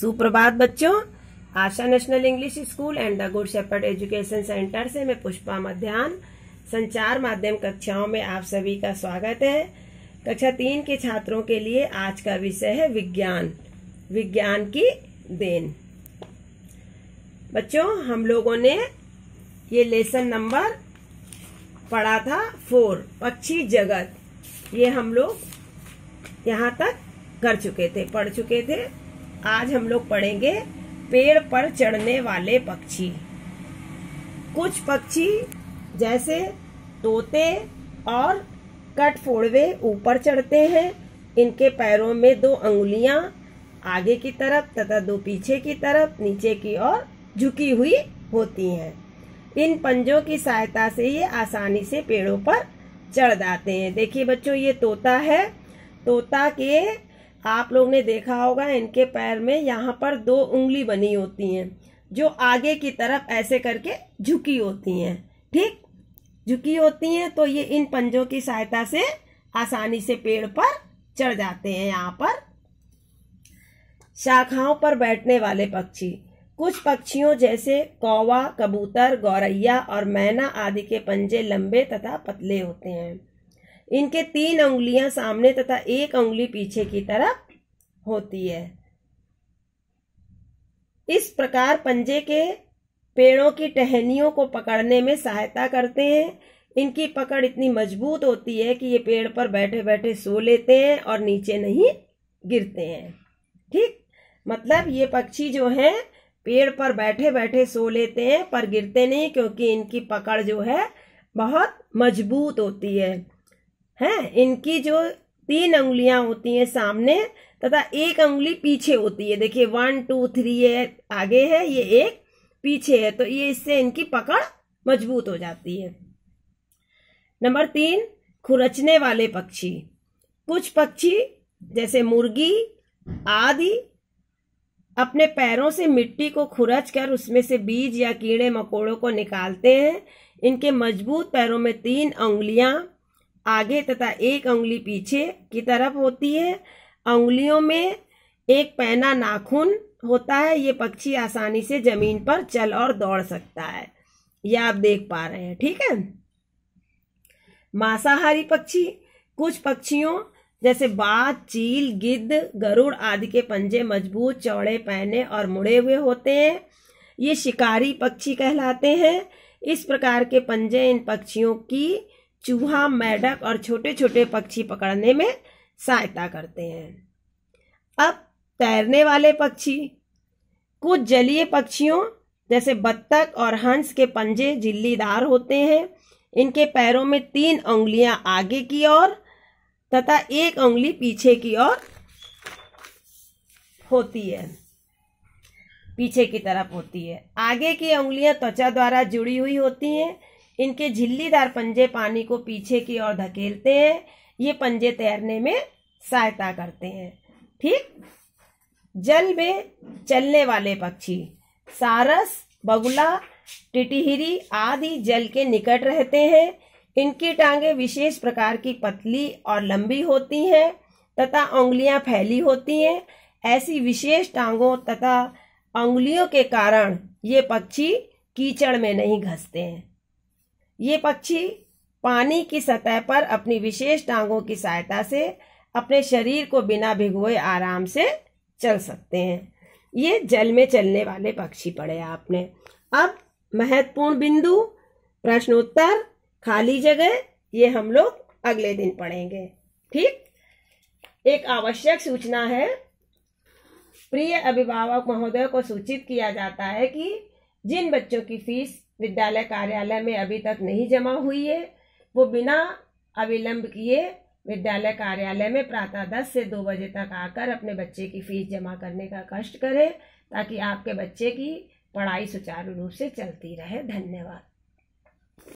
सुप्रभात बच्चों Asha National English School and the Good Shepherd Education Centre से मैं पुष्पा मध्यान संचार माध्यम कक्षाओं में आप सभी का स्वागत है कक्षा तीन के छात्रों के लिए आज का विषय है विज्ञान विज्ञान की देन बच्चों हम लोगों ने ये लेसन नंबर पढ़ा था फोर पक्षी जगत ये हम लोग यहाँ तक कर चुके थे पढ़ चुके थे आज हम लोग पढ़ेंगे पेड़ पर चढ़ने वाले पक्षी कुछ पक्षी जैसे तोते और कटफोड़वे ऊपर चढ़ते हैं इनके पैरों में दो अंगुलियां आगे की तरफ तथा दो पीछे की तरफ नीचे की ओर झुकी हुई होती हैं इन पंजों की सहायता से ये आसानी से पेड़ों पर चढ़ जाते हैं देखिए बच्चों ये तोता है तोता के आप लोग ने देखा होगा इनके पैर में यहाँ पर दो उंगली बनी होती हैं जो आगे की तरफ ऐसे करके झुकी होती हैं ठीक झुकी होती हैं तो ये इन पंजों की सहायता से आसानी से पेड़ पर चढ़ जाते हैं यहाँ पर शाखाओं पर बैठने वाले पक्षी कुछ पक्षियों जैसे कौवा कबूतर गौरैया और मैना आदि के पंजे लंबे तथा पतले होते हैं इनके तीन उंगलियां सामने तथा एक उंगली पीछे की तरफ होती है इस प्रकार पंजे के पेड़ों की टहनियों को पकड़ने में सहायता करते हैं इनकी पकड़ इतनी मजबूत होती है कि ये पेड़ पर बैठे बैठे सो लेते हैं और नीचे नहीं गिरते हैं ठीक मतलब ये पक्षी जो है पेड़ पर बैठे बैठे सो लेते हैं पर गिरते नहीं क्योंकि इनकी पकड़ जो है बहुत मजबूत होती है हैं इनकी जो तीन उंगलियां होती हैं सामने तथा एक उंगली पीछे होती है देखिए वन टू थ्री ये आगे है ये एक पीछे है तो ये इससे इनकी पकड़ मजबूत हो जाती है नंबर तीन खुरचने वाले पक्षी कुछ पक्षी जैसे मुर्गी आदि अपने पैरों से मिट्टी को खुरच कर उसमें से बीज या कीड़े मकोड़ों को निकालते हैं इनके मजबूत पैरों में तीन उंगलियां आगे तथा एक उंगली पीछे की तरफ होती है उंगलियों में एक पैना नाखून होता है ये पक्षी आसानी से जमीन पर चल और दौड़ सकता है यह आप देख पा रहे हैं ठीक है मांसाहारी पक्षी कुछ पक्षियों जैसे बाज चील गिद्ध गरुड़ आदि के पंजे मजबूत चौड़े पहने और मुड़े हुए होते हैं ये शिकारी पक्षी कहलाते हैं इस प्रकार के पंजे इन पक्षियों की चूहा मेढक और छोटे छोटे पक्षी पकड़ने में सहायता करते हैं अब तैरने वाले पक्षी कुछ जलीय पक्षियों जैसे बत्तख और हंस के पंजे जिल्लीदार होते हैं इनके पैरों में तीन उंगलियां आगे की ओर तथा एक उंगली पीछे की ओर होती है पीछे की तरफ होती है आगे की उंगलियां त्वचा द्वारा जुड़ी हुई होती हैं इनके झिल्लीदार पंजे पानी को पीछे की ओर धकेलते हैं ये पंजे तैरने में सहायता करते हैं ठीक जल में चलने वाले पक्षी सारस बगुला टिटिहिरी आदि जल के निकट रहते हैं इनकी टांगे विशेष प्रकार की पतली और लंबी होती हैं तथा उंगलियां फैली होती हैं ऐसी विशेष टांगों तथा उंगलियों के कारण ये पक्षी कीचड़ में नहीं घसते हैं ये पक्षी पानी की सतह पर अपनी विशेष टांगों की सहायता से अपने शरीर को बिना भिगोए आराम से चल सकते हैं ये जल में चलने वाले पक्षी पढ़े आपने अब महत्वपूर्ण बिंदु प्रश्नोत्तर खाली जगह ये हम लोग अगले दिन पढ़ेंगे ठीक एक आवश्यक सूचना है प्रिय अभिभावक महोदय को सूचित किया जाता है कि जिन बच्चों की फीस विद्यालय कार्यालय में अभी तक नहीं जमा हुई है वो बिना अविलंब किए विद्यालय कार्यालय में प्रातः दस से दो बजे तक आकर अपने बच्चे की फीस जमा करने का कष्ट करें ताकि आपके बच्चे की पढ़ाई सुचारू रूप से चलती रहे धन्यवाद